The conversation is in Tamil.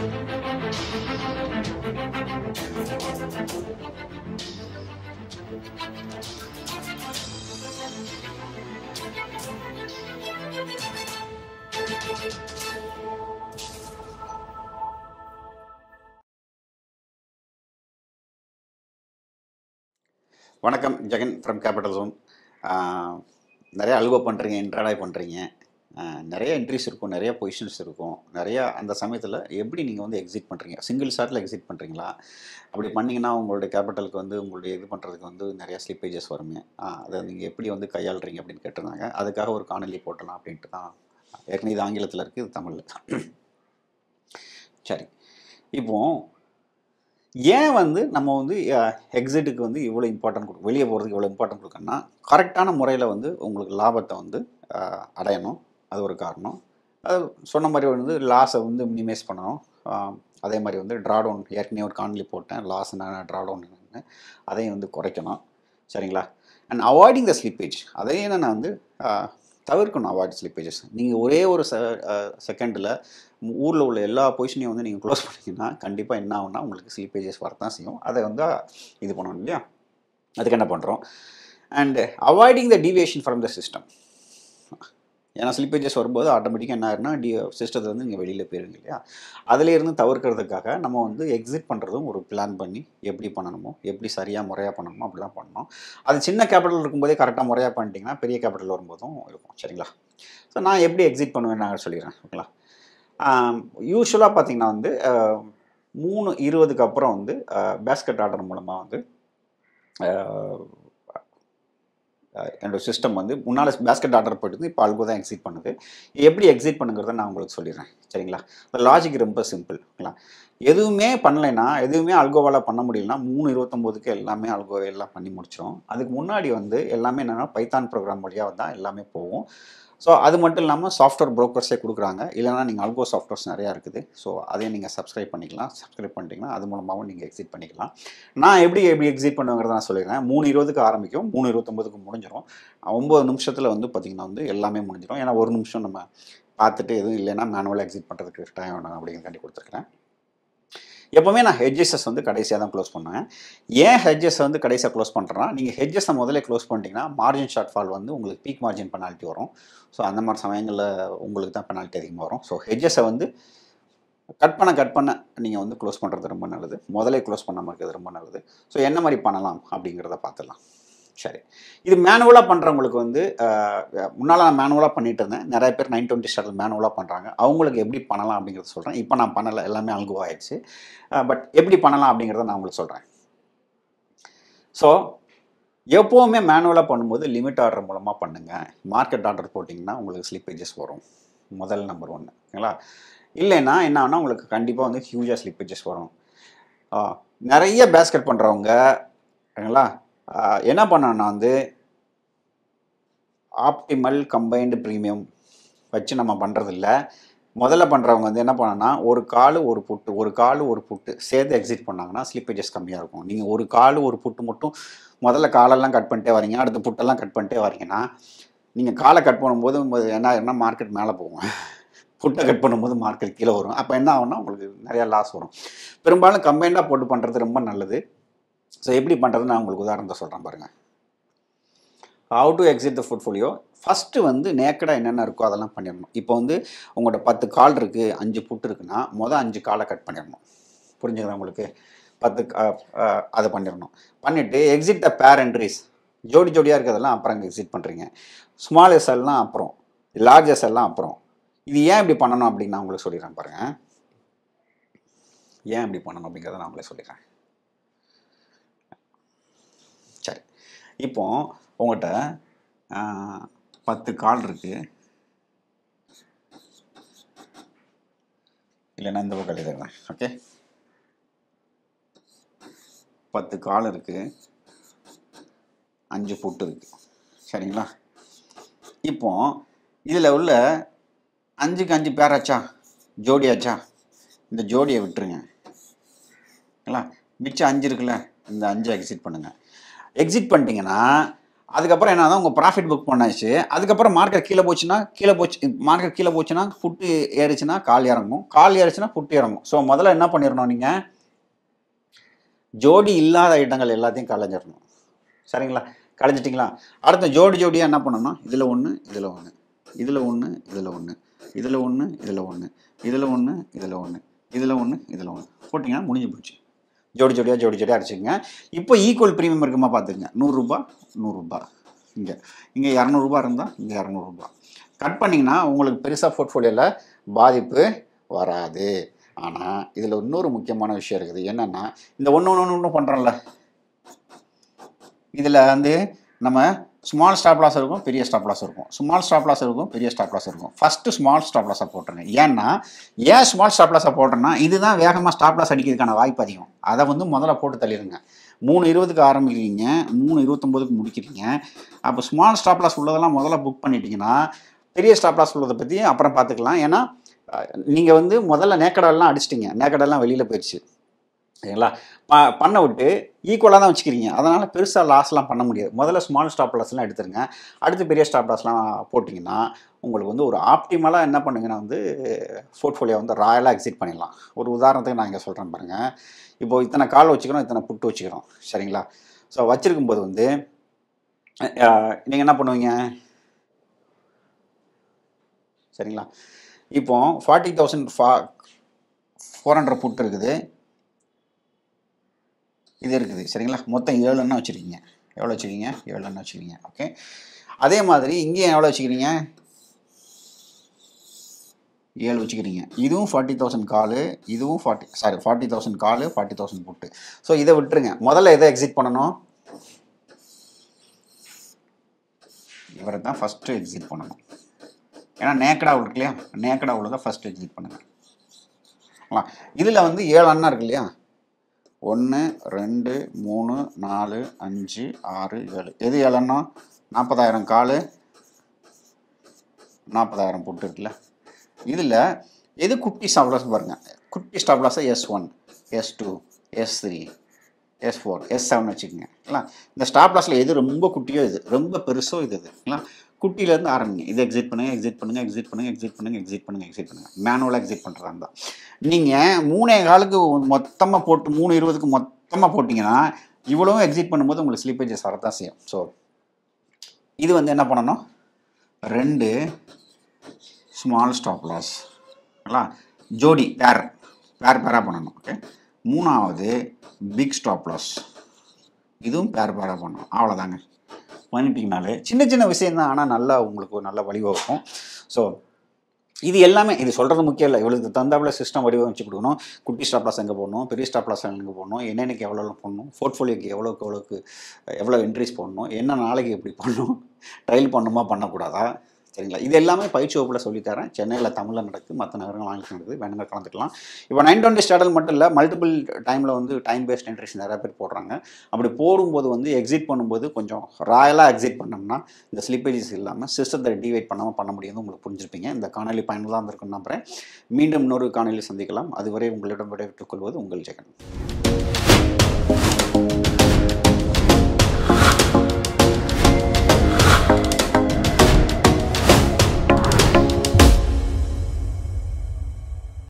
வணக்கம் ஜெகன் ஃப்ரம் கேபிட்டல் ஜோன் நிறையா அலுவ பண்ணுறீங்க இன்ட்ராடாய் பண்ணுறீங்க நிறைய என்ட்ரிஸ் இருக்கும் நிறைய பொசிஷன்ஸ் இருக்கும் நிறையா அந்த சமயத்தில் எப்படி நீங்கள் வந்து எக்ஸிட் பண்ணுறீங்க சிங்கிள் ஷாட்டில் எக்ஸிட் பண்ணுறீங்களா அப்படி பண்ணிங்கன்னா உங்களுடைய கேபிட்டலுக்கு வந்து உங்களுடைய இது பண்ணுறதுக்கு வந்து நிறையா ஸ்லிப்பேஜஸ் வருமே அதை நீங்கள் எப்படி வந்து கையாளுறீங்க அப்படின்னு கேட்டிருந்தாங்க அதுக்காக ஒரு காணொலி போட்டலாம் அப்படின்ட்டு தான் ஏற்கனவே இது ஆங்கிலத்தில் இருக்குது இது தமிழில் தான் சரி இப்போது ஏன் வந்து நம்ம வந்து எக்ஸிட்டுக்கு வந்து இவ்வளோ இம்பார்ட்டன்ட் கொடுக்கும் வெளியே போகிறதுக்கு இவ்வளோ இம்பார்ட்டன்ட் கொடுக்கணும்னா கரெக்டான முறையில் வந்து உங்களுக்கு லாபத்தை வந்து அடையணும் அது ஒரு காரணம் அது சொன்ன மாதிரி வந்து லாஸை வந்து மினிமைஸ் பண்ணணும் அதே மாதிரி வந்து ட்ராடவுன் ஏற்கனவே ஒரு காணொலி போட்டேன் லாஸ் என்ன ட்ராடவுன் அதையும் வந்து குறைக்கணும் சரிங்களா அண்ட் அவாய்டிங் த ஸ்லிப்பேஜ் அதையும் நான் வந்து தவிர்க்கணும் அவாய்ட் ஸ்லிப்பேஜஸ் நீங்கள் ஒரே ஒரு செ செகண்டில் ஊரில் உள்ள எல்லா பொசிஷனையும் வந்து நீங்கள் க்ளோஸ் பண்ணிங்கன்னா கண்டிப்பாக என்ன ஆகுனா உங்களுக்கு ஸ்லிப்பேஜஸ் வரத்தான் செய்யும் அதை வந்து இது பண்ணணும் இல்லையா அதுக்கு என்ன பண்ணுறோம் and avoiding the deviation from the system ஏன்னா ஸ்லிப்பேஜஸ் வரும்போது ஆட்டோமேட்டிக்காக என்ன ஆயிருன்னா டி வந்து நீங்கள் வெளியில் போயிருங்க இல்லையா அதிலேருந்து தவிர்க்கிறதுக்காக நம்ம வந்து எக்ஸிட் பண்ணுறதும் ஒரு பிளான் பண்ணி எப்படி பண்ணணுமோ எப்படி சரியாக முறையாக பண்ணணுமோ அப்படிலாம் பண்ணணும் அது சின்ன கேபிட்டல் இருக்கும்போதே கரெக்டாக முறையாக பண்ணிட்டீங்கன்னா பெரிய கேபிட்டல் வரும்போதும் இருக்கும் சரிங்களா ஸோ நான் எப்படி எக்ஸிட் பண்ணுவேன் நான் சொல்லிடுறேன் ஓகேங்களா யூஸ்வலாக பார்த்தீங்கன்னா வந்து மூணு இருபதுக்கு அப்புறம் வந்து பேஸ்கெட் ஆர்டர் மூலமாக வந்து என்னோடய சிஸ்டம் வந்து முன்னால் பேஸ்கெட் ஆர்டர் போயிட்டு இப்போ அல்கோ தான் எக்ஸிட் பண்ணுது எப்படி எக்ஸிட் பண்ணுங்கிறத நான் உங்களுக்கு சொல்லிடுறேன் சரிங்களா லாஜிக் ரொம்ப சிம்பிள்ங்களா எதுவுமே பண்ணலைன்னா எதுவுமே அல்கோவால பண்ண முடியலனா மூணு இருபத்தொம்போதுக்கு எல்லாமே அல்கோவை எல்லாம் பண்ணி முடிச்சிடும் அதுக்கு முன்னாடி வந்து எல்லாமே என்னென்னா பைத்தான் ப்ரோக்ராம் வழியாக தான் எல்லாமே போகும் ஸோ அது மட்டும் இல்லாமல் சாஃப்ட்வேர் ப்ரோக்கர்ஸே கொடுக்குறாங்க இல்லைனா நீங்கள் அல்கோ சாஃப்ட்வேர்ஸ் நிறையா இருக்குது ஸோ அதையும் நீங்கள் சப்ஸ்கிரைப் பண்ணிக்கலாம் சப்ஸ்கிரைப் பண்ணிட்டீங்கன்னா அது மூலமாகவும் நீங்கள் எக்ஸிட் பண்ணிக்கலாம் நான் எப்படி எப்படி எக்ஸிட் பண்ணுவேங்கிறத நான் சொல்லிடுறேன் மூணு இருபதுக்கு ஆரம்பிக்கும் மூணு இருபத்தொம்போதுக்கு முடிஞ்சிடும் ஒம்பது நிமிஷத்தில் வந்து பார்த்திங்கன்னா வந்து எல்லாமே முடிஞ்சிடும் ஏன்னா ஒரு நிமிஷம் நம்ம பார்த்துட்டு எதுவும் இல்லைன்னா மேனுவலாக எக்ஸிட் பண்ணுறதுக்கு டைம் வேணும் அப்படிங்கிறக்காண்டி கொடுத்துருக்குறேன் எப்போவுமே நான் ஹெட்ஜஸஸ் வந்து கடைசியாக தான் க்ளோஸ் பண்ணுவேன் ஏன் ஹெட்ஜஸ் வந்து கடைசியாக க்ளோஸ் பண்ணுறேன்னா நீங்கள் ஹெட்ஜஸை முதலே க்ளோஸ் பண்ணிட்டீங்கன்னா மார்ஜின் ஷார்ட் ஃபால் வந்து உங்களுக்கு பீக் மார்ஜின் பெனால்ட்டி வரும் ஸோ அந்த மாதிரி சமயங்களில் உங்களுக்கு தான் பெனால்ட்டி அதிகமாக வரும் ஸோ ஹெட்ஜஸை வந்து கட் பண்ண கட் பண்ண நீங்கள் வந்து க்ளோஸ் பண்ணுறது ரொம்ப நல்லது முதலே க்ளோஸ் பண்ணாமல் இருக்கிறது ரொம்ப நல்லது ஸோ என்ன மாதிரி பண்ணலாம் அப்படிங்கிறத பார்த்துடலாம் சரி இது மேனுவலாக பண்ணுறவங்களுக்கு வந்து முன்னால் நான் மேனுவலாக பண்ணிட்டு இருந்தேன் நிறைய பேர் நைன் டுவெண்ட்டி ஷட்டில் மேனுவலாக பண்ணுறாங்க அவங்களுக்கு எப்படி பண்ணலாம் அப்படிங்கிறத சொல்கிறேன் இப்போ நான் பண்ணலை எல்லாமே அல்குவா ஆயிடுச்சு பட் எப்படி பண்ணலாம் அப்படிங்கிறத நான் உங்களுக்கு சொல்கிறேன் ஸோ எப்போவுமே மேனுவலாக பண்ணும்போது லிமிட் ஆர்டர் மூலமாக பண்ணுங்கள் மார்க்கெட் ஆர்டர் போட்டிங்கன்னா உங்களுக்கு ஸ்லிப்பேஜஸ் வரும் முதல் நம்பர் ஒன்று ஓகேங்களா இல்லைன்னா என்னன்னா உங்களுக்கு கண்டிப்பாக வந்து ஹியூஜாக ஸ்லிப்பேஜஸ் வரும் நிறைய பேஸ்கெட் பண்ணுறவங்க ஓகேங்களா என்ன பண்ணோன்னா வந்து ஆப்டிமல் கம்பைன்டு ப்ரீமியம் வச்சு நம்ம பண்ணுறதில்ல முதல்ல பண்ணுறவங்க வந்து என்ன பண்ணோன்னா ஒரு கால் ஒரு புட்டு ஒரு கால் ஒரு புட்டு சேர்த்து எக்ஸிட் பண்ணாங்கன்னா ஸ்லிப்பேஜஸ் கம்மியாக இருக்கும் நீங்கள் ஒரு கால் ஒரு புட்டு மட்டும் முதல்ல காலெல்லாம் கட் பண்ணிட்டே வரீங்க அடுத்த புட்டெல்லாம் கட் பண்ணிட்டே வரீங்கன்னா நீங்கள் காலை கட் பண்ணும்போது என்ன என்ன மார்க்கெட் மேலே போகும் ஃபுட்டை கட் பண்ணும்போது மார்க்கெட் கீழே வரும் அப்போ என்ன ஆகும்னா உங்களுக்கு நிறையா லாஸ் வரும் பெரும்பாலும் கம்பைண்டாக போட்டு பண்ணுறது ரொம்ப நல்லது ஸோ எப்படி பண்ணுறதுன்னு நான் உங்களுக்கு உதாரணத்தை சொல்கிறேன் பாருங்கள் how to exit the portfolio first வந்து நேக்கடாக என்னென்ன இருக்கோ அதெல்லாம் பண்ணிடணும் இப்போ வந்து உங்கள்கிட்ட பத்து கால் இருக்குது அஞ்சு புட்டு இருக்குன்னா மொதல் அஞ்சு காலை கட் பண்ணிடணும் புரிஞ்சுங்களா உங்களுக்கு பத்து அதை பண்ணிடணும் பண்ணிவிட்டு எக்ஸிட் த பேர் என்ட்ரிஸ் ஜோடி ஜோடியாக இருக்கிறதெல்லாம் அப்புறம் எக்ஸிட் பண்ணுறீங்க ஸ்மால் எஸ்எல்லாம் அப்புறம் லார்ஜ் எஸ்எல்லாம் அப்புறம் இது ஏன் இப்படி பண்ணணும் அப்படின்னு நான் உங்களுக்கு சொல்லிடுறேன் பாருங்கள் ஏன் இப்படி பண்ணணும் அப்படிங்கிறத நான் உங்களுக்கு சொல்லிடுறேன் இப்போ உங்கள்கிட்ட பத்து கால் இருக்குது இல்லைன்னா இந்த பக்கம் எழுதுறேன் ஓகே பத்து கால் இருக்குது அஞ்சு ஃபுட்டு இருக்குது சரிங்களா இப்போ இதில் உள்ள அஞ்சுக்கு அஞ்சு பேராச்சா ஜோடியாச்சா இந்த ஜோடியை விட்டுருங்க மிச்சம் அஞ்சு இருக்குல்ல இந்த அஞ்சு எக்ஸிட் பண்ணுங்கள் எக்ஸிட் பண்ணிட்டீங்கன்னா அதுக்கப்புறம் என்ன உங்கள் ப்ராஃபிட் புக் பண்ணாச்சு அதுக்கப்புறம் மார்க்கெட் கீழே போச்சுன்னா கீழே போச்சு மார்க்கெட் கீழே போச்சுன்னா ஃபுட்டு ஏறிச்சுன்னா கால் இறங்கும் கால் ஏறிச்சுன்னா ஃபுட்டு இறங்கும் ஸோ முதல்ல என்ன பண்ணிடணும் நீங்கள் ஜோடி இல்லாத இடங்கள் எல்லாத்தையும் களைஞ்சிடணும் சரிங்களா களைஞ்சிட்டிங்களா அடுத்த ஜோடி ஜோடியாக என்ன பண்ணணும் இதில் ஒன்று இதில் ஒன்று இதில் ஒன்று இதில் ஒன்று இதில் ஒன்று இதில் ஒன்று இதில் ஒன்று இதில் ஒன்று இதில் ஒன்று இதில் ஒன்று போட்டிங்கன்னா முடிஞ்சு போச்சு ஜோடி ஜோடியாக ஜோடி ஜோடியாக அடிச்சுங்க இப்போ ஈக்குவல் ப்ரீமியம் இருக்குமா பார்த்துங்க நூறுரூபா நூறுரூபா இங்கே இங்கே இரநூறுபா இருந்தால் இங்கே இரநூறுபா கட் பண்ணிங்கன்னா உங்களுக்கு பெருசாக போர்ட்ஃபோலியோவில் பாதிப்பு வராது ஆனால் இதில் இன்னொரு முக்கியமான விஷயம் இருக்குது என்னென்னா இந்த ஒன்று ஒன்று ஒன்று பண்ணுறோம்ல இதில் வந்து நம்ம ஸ்மால் ஸ்டாப் லாஸ் இருக்கும் பெரிய ஸ்டாப் லாஸ் இருக்கும் ஸ்மால் ஸ்டாப் லாஸ் இருக்கும் பெரிய ஸ்டாப் லாஸ் இருக்கும் ஃபஸ்ட்டு ஸ்மால் ஸ்டாப் லாஸை போட்டுருங்க ஏன்னா ஏன் ஸ்மால் ஸ்டாப் லாஸை போட்டேன்னா இதுதான் வேகமாக ஸ்டாப் லாஸ் அடிக்கிறதுக்கான வாய்ப்பு அதிகம் அதை வந்து முதல்ல போட்டு தள்ளிடுங்க மூணு இருபதுக்கு ஆரம்பிக்கிறீங்க மூணு இருபத்தொம்போதுக்கு முடிக்கிறீங்க அப்போ ஸ்மால் ஸ்டாப் லாஸ் உள்ளதெல்லாம் முதல்ல புக் பண்ணிட்டீங்கன்னா பெரிய ஸ்டாப் லாஸ் உள்ளதை பற்றி அப்புறம் பார்த்துக்கலாம் ஏன்னா நீங்கள் வந்து முதல்ல நேக்கடெல்லாம் அடிச்சிட்டிங்க நேக்கடெல்லாம் வெளியில் போயிடுச்சு சரிங்களா பண்ண விட்டு ஈக்குவலாக தான் வச்சுக்கிறீங்க அதனால் பெருசாக லாஸ்லாம் பண்ண முடியாது முதல்ல ஸ்மால் ஸ்டாப் லாஸ்லாம் எடுத்துருங்க அடுத்து பெரிய ஸ்டாப் லாஸ்லாம் போட்டிங்கன்னா உங்களுக்கு வந்து ஒரு ஆப்டிமலாக என்ன பண்ணுங்கன்னா வந்து போர்ட்ஃபோலியோ வந்து ராயலாக எக்ஸிட் பண்ணிடலாம் ஒரு உதாரணத்துக்கு நான் இங்கே சொல்கிறேன் பாருங்கள் இப்போது இத்தனை கால் வச்சுக்கிறோம் இத்தனை புட்டு வச்சுக்கிறோம் சரிங்களா ஸோ வச்சுருக்கும்போது வந்து நீங்கள் என்ன பண்ணுவீங்க சரிங்களா இப்போது ஃபார்ட்டி தௌசண்ட் ஃபா ஃபோர் ஹண்ட்ரட் புட் இருக்குது இது இருக்குது சரிங்களா மொத்தம் ஏழு ஏழுன்னா வச்சுருக்கீங்க எவ்வளோ வச்சுருக்கீங்க ஏழுன்னா வச்சுருக்கீங்க ஓகே அதே மாதிரி இங்கேயும் எவ்வளோ வச்சுக்கிறீங்க ஏழு வச்சுக்கிறீங்க இதுவும் ஃபார்ட்டி தௌசண்ட் காலு இதுவும் forty sorry forty thousand call forty thousand put so இதை விட்டுருங்க முதல்ல எதை எக்ஸிட் பண்ணணும் இவரை தான் ஃபஸ்ட்டு எக்ஸிட் பண்ணணும் ஏன்னா நேக்கடா இருக்கு இல்லையா நேக்கடா உள்ளதை ஃபஸ்ட்டு எக்ஸிட் பண்ணுங்க இதில் வந்து ஏழு அண்ணா இருக்கு இல்லையா ஒன்று ரெண்டு மூணு நாலு அஞ்சு ஆறு ஏழு எது ஏழுன்னா நாற்பதாயிரம் காலு நாற்பதாயிரம் போட்டுருக்குல்ல இதில் எது குட்டி ஸ்டாப்லாஸ் பாருங்கள் குட்டி ஸ்டாப்லாஸாக S one S two S three S four S seven வச்சுக்கோங்க இல்லை இந்த ஸ்டாப்லாஸில் எது ரொம்ப குட்டியோ இது ரொம்ப பெருசோ இது இதுங்களா குட்டியிலேருந்து ஆரம்பிங்க இது எக்ஸிட் பண்ணுங்கள் எக்ஸிட் பண்ணுங்கள் எக்ஸிட் பண்ணுங்கள் எக்ஸிட் பண்ணுங்கள் எக்ஸிட் பண்ணுங்கள் எக்ஸிட் பண்ணுங்கள் மேனுவலாக எக்ஸிட் பண்ணுறாங்க தான் நீங்கள் மூணே காலுக்கு மொத்தமாக போட்டு மூணு இருபதுக்கு மொத்தமாக போட்டிங்கன்னா இவ்வளவும் எக்ஸிட் பண்ணும்போது உங்களுக்கு ஸ்லீப்பேஜஸ் வரதான் செய்யும் ஸோ இது வந்து என்ன பண்ணணும் ரெண்டு ஸ்மால் ஸ்டாப் லாஸ் ஓகேங்களா ஜோடி பேர் பேர் பேராக பண்ணணும் ஓகே மூணாவது பிக் ஸ்டாப் லாஸ் இதுவும் பேர் பேராக பண்ணணும் அவ்வளோதாங்க பண்ணிட்டீங்கனாலே சின்ன சின்ன விஷயந்தான் ஆனால் நல்லா உங்களுக்கு நல்ல வழிவகுக்கும் ஸோ இது எல்லாமே இது சொல்கிறது முக்கியம் இல்லை இவளுக்கு தந்தாப்பில் சிஸ்டம் வடிவமைச்சு கொடுக்கணும் குட்டி ஸ்டாப் லாஸ் எங்கே போடணும் பெரிய ஸ்டாப் லாஸ் எங்கே போடணும் என்னென்னக்கு எவ்வளோ போடணும் போர்ட்ஃபோலியோக்கு எவ்வளோக்கு எவ்வளோக்கு எவ்வளோ என்ட்ரிஸ் போடணும் என்ன நாளைக்கு எப்படி பண்ணணும் ட்ரையல் பண்ணணுமா பண்ணக்கூடாதா சரிங்களா இது எல்லாமே பயிற்சி வகுப்பில் சொல்லித்தரேன் சென்னையில் தமிழில் நடக்குது மற்ற நகரங்கள் ஆங்கிலம் நடக்குது வேணுங்க கலந்துக்கலாம் இப்போ நைன் டுவெண்ட்டி ஸ்டாடல் மட்டும் இல்லை மல்டிபிள் டைமில் வந்து டைம் பேஸ்ட் என்ட்ரிஸ் நிறையா பேர் போடுறாங்க அப்படி போடும்போது வந்து எக்ஸிட் பண்ணும்போது கொஞ்சம் ராயலாக எக்ஸிட் பண்ணோம்னா இந்த ஸ்லிப்பேஜஸ் இல்லாமல் சிஸ்டத்தை டிவைட் பண்ணாமல் பண்ண முடியும்னு உங்களுக்கு புரிஞ்சிருப்பீங்க இந்த காணொலி பயனுள்ளதாக இருந்திருக்குன்னு நம்புறேன் மீண்டும் இன்னொரு காணொலி சந்திக்கலாம் அதுவரை உங்களிடம் விடைபெற்றுக் கொள்வது உங்கள் ஜெகன்